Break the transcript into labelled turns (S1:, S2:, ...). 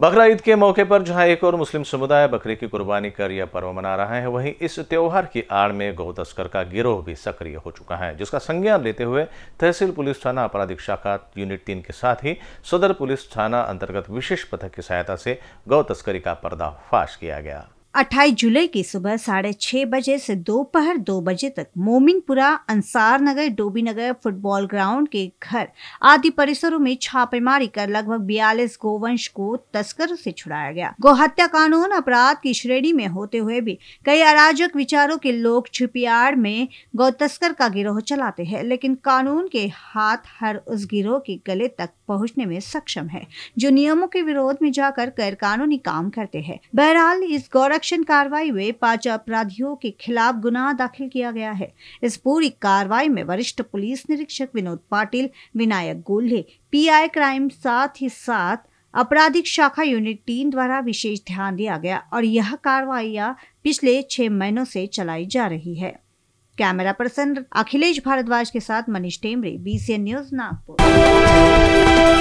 S1: बकरा ईद के मौके पर जहां एक और मुस्लिम समुदाय बकरे की कुर्बानी कर यह पर्व मना रहा है वहीं इस त्यौहार की आड़ में गौ तस्कर का गिरोह भी सक्रिय हो चुका है जिसका संज्ञान लेते हुए तहसील पुलिस थाना आपराधिक शाखा यूनिट तीन के साथ ही सदर पुलिस थाना अंतर्गत विशेष पथक की सहायता से गौ तस्करी का पर्दाफाश किया गया
S2: अट्ठाईस जुलाई की सुबह साढ़े छः बजे से दोपहर दो, दो बजे तक मोमिनपुरा अंसार नगर डोबी नगर फुटबॉल ग्राउंड के घर आदि परिसरों में छापेमारी कर लगभग बयालीस गोवंश को तस्करों से छुड़ाया गया गोहत्या कानून अपराध की श्रेणी में होते हुए भी कई अराजक विचारों के लोग छुपियाड़ में गौ तस्कर का गिरोह चलाते हैं लेकिन कानून के हाथ हर उस गिरोह के गले तक पहुंचने में सक्षम है जो नियमों के विरोध में जाकर कानूनी काम करते हैं बहरहाल इस गौरव एक्शन कार्रवाई में पांच अपराधियों के खिलाफ गुनाह दाखिल किया गया है इस पूरी कार्रवाई में वरिष्ठ पुलिस निरीक्षक विनोद पाटिल विनायक गोल्हे पीआई क्राइम साथ ही साथ आपराधिक शाखा यूनिट तीन द्वारा विशेष ध्यान दिया गया और यह कार्रवाई पिछले छह महीनों से चलाई जा रही है कैमरा पर्सन अखिलेश भारद्वाज के साथ मनीष टेमरे बीसीएन न्यूज नागपुर